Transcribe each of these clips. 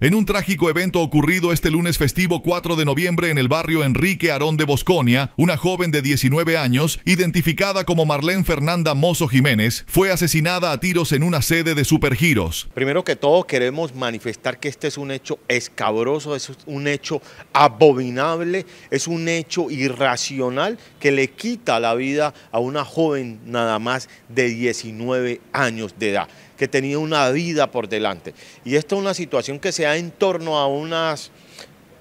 En un trágico evento ocurrido este lunes festivo 4 de noviembre en el barrio Enrique Arón de Bosconia, una joven de 19 años, identificada como Marlene Fernanda Mozo Jiménez, fue asesinada a tiros en una sede de Supergiros. Primero que todo queremos manifestar que este es un hecho escabroso, es un hecho abominable, es un hecho irracional que le quita la vida a una joven nada más de 19 años de edad que tenía una vida por delante. Y esta es una situación que se da en torno a unas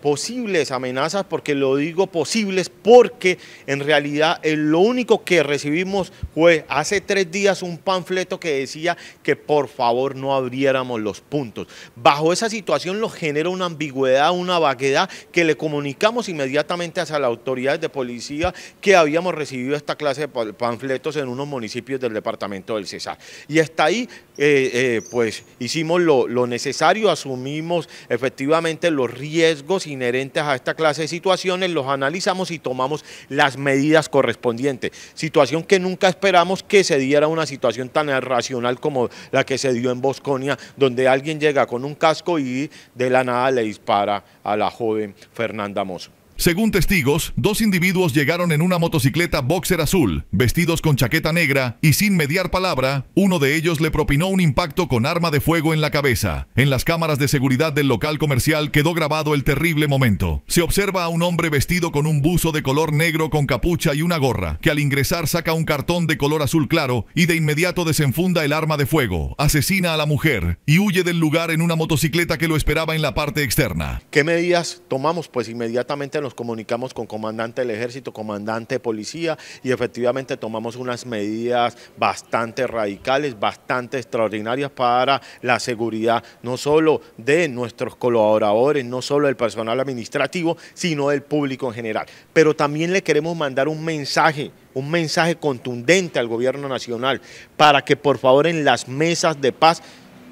posibles amenazas, porque lo digo posibles, porque en realidad lo único que recibimos fue hace tres días un panfleto que decía que por favor no abriéramos los puntos. Bajo esa situación lo genera una ambigüedad, una vaguedad que le comunicamos inmediatamente hacia las autoridades de policía que habíamos recibido esta clase de panfletos en unos municipios del departamento del Cesar. Y hasta ahí, eh, eh, pues hicimos lo, lo necesario, asumimos efectivamente los riesgos inherentes a esta clase de situaciones, los analizamos y tomamos las medidas correspondientes. Situación que nunca esperamos que se diera una situación tan irracional como la que se dio en Bosconia, donde alguien llega con un casco y de la nada le dispara a la joven Fernanda Mozo. Según testigos, dos individuos llegaron en una motocicleta boxer azul, vestidos con chaqueta negra y sin mediar palabra, uno de ellos le propinó un impacto con arma de fuego en la cabeza. En las cámaras de seguridad del local comercial quedó grabado el terrible momento. Se observa a un hombre vestido con un buzo de color negro con capucha y una gorra, que al ingresar saca un cartón de color azul claro y de inmediato desenfunda el arma de fuego, asesina a la mujer y huye del lugar en una motocicleta que lo esperaba en la parte externa. ¿Qué medidas tomamos? Pues inmediatamente lo nos comunicamos con comandante del ejército, comandante de policía y efectivamente tomamos unas medidas bastante radicales, bastante extraordinarias para la seguridad no solo de nuestros colaboradores, no solo del personal administrativo, sino del público en general. Pero también le queremos mandar un mensaje un mensaje contundente al gobierno nacional para que por favor en las mesas de paz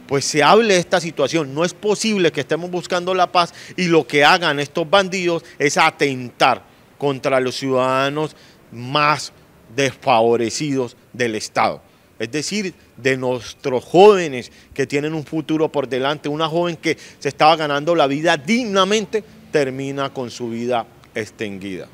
pues se hable de esta situación. No es posible que estemos buscando la paz y lo que hagan estos bandidos es atentar contra los ciudadanos más desfavorecidos del Estado. Es decir, de nuestros jóvenes que tienen un futuro por delante, una joven que se estaba ganando la vida dignamente, termina con su vida extinguida.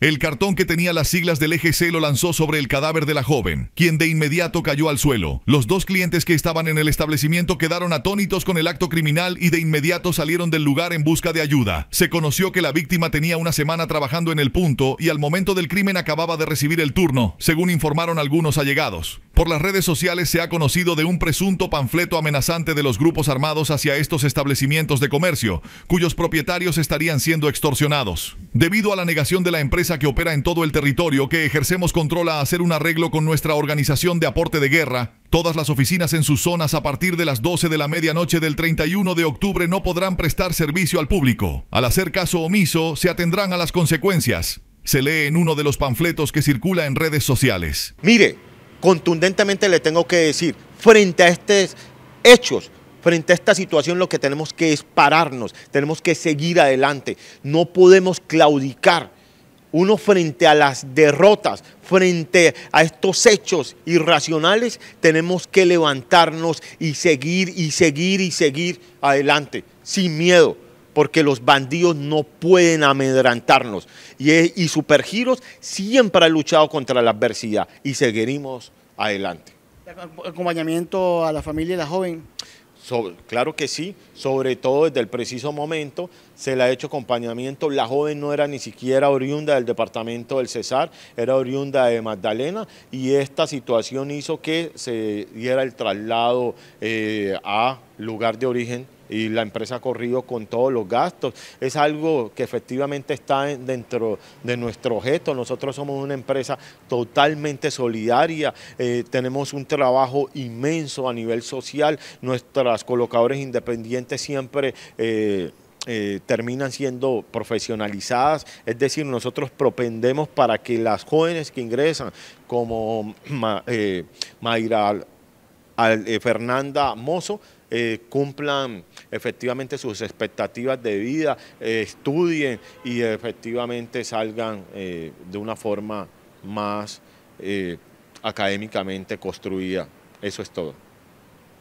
El cartón que tenía las siglas del EGC lo lanzó sobre el cadáver de la joven, quien de inmediato cayó al suelo. Los dos clientes que estaban en el establecimiento quedaron atónitos con el acto criminal y de inmediato salieron del lugar en busca de ayuda. Se conoció que la víctima tenía una semana trabajando en el punto y al momento del crimen acababa de recibir el turno, según informaron algunos allegados. Por las redes sociales se ha conocido de un presunto panfleto amenazante de los grupos armados hacia estos establecimientos de comercio, cuyos propietarios estarían siendo extorsionados. Debido a la negación de la empresa que opera en todo el territorio que ejercemos control a hacer un arreglo con nuestra organización de aporte de guerra. Todas las oficinas en sus zonas a partir de las 12 de la medianoche del 31 de octubre no podrán prestar servicio al público. Al hacer caso omiso, se atendrán a las consecuencias. Se lee en uno de los panfletos que circula en redes sociales. Mire, contundentemente le tengo que decir, frente a estos hechos, frente a esta situación lo que tenemos que es pararnos, tenemos que seguir adelante, no podemos claudicar uno frente a las derrotas, frente a estos hechos irracionales, tenemos que levantarnos y seguir y seguir y seguir adelante, sin miedo, porque los bandidos no pueden amedrantarnos. Y, y Supergiros siempre ha luchado contra la adversidad y seguiremos adelante. acompañamiento a la familia y la joven claro que sí, sobre todo desde el preciso momento se le ha hecho acompañamiento. La joven no era ni siquiera oriunda del departamento del Cesar, era oriunda de Magdalena y esta situación hizo que se diera el traslado eh, a lugar de origen y la empresa ha corrido con todos los gastos. Es algo que efectivamente está dentro de nuestro objeto. Nosotros somos una empresa totalmente solidaria, eh, tenemos un trabajo inmenso a nivel social, nuestras colocadores independientes siempre... Eh, eh, terminan siendo profesionalizadas, es decir, nosotros propendemos para que las jóvenes que ingresan, como Mayra al, Fernanda Mozo, eh, cumplan efectivamente sus expectativas de vida, eh, estudien y efectivamente salgan eh, de una forma más académicamente construida. Eso es todo.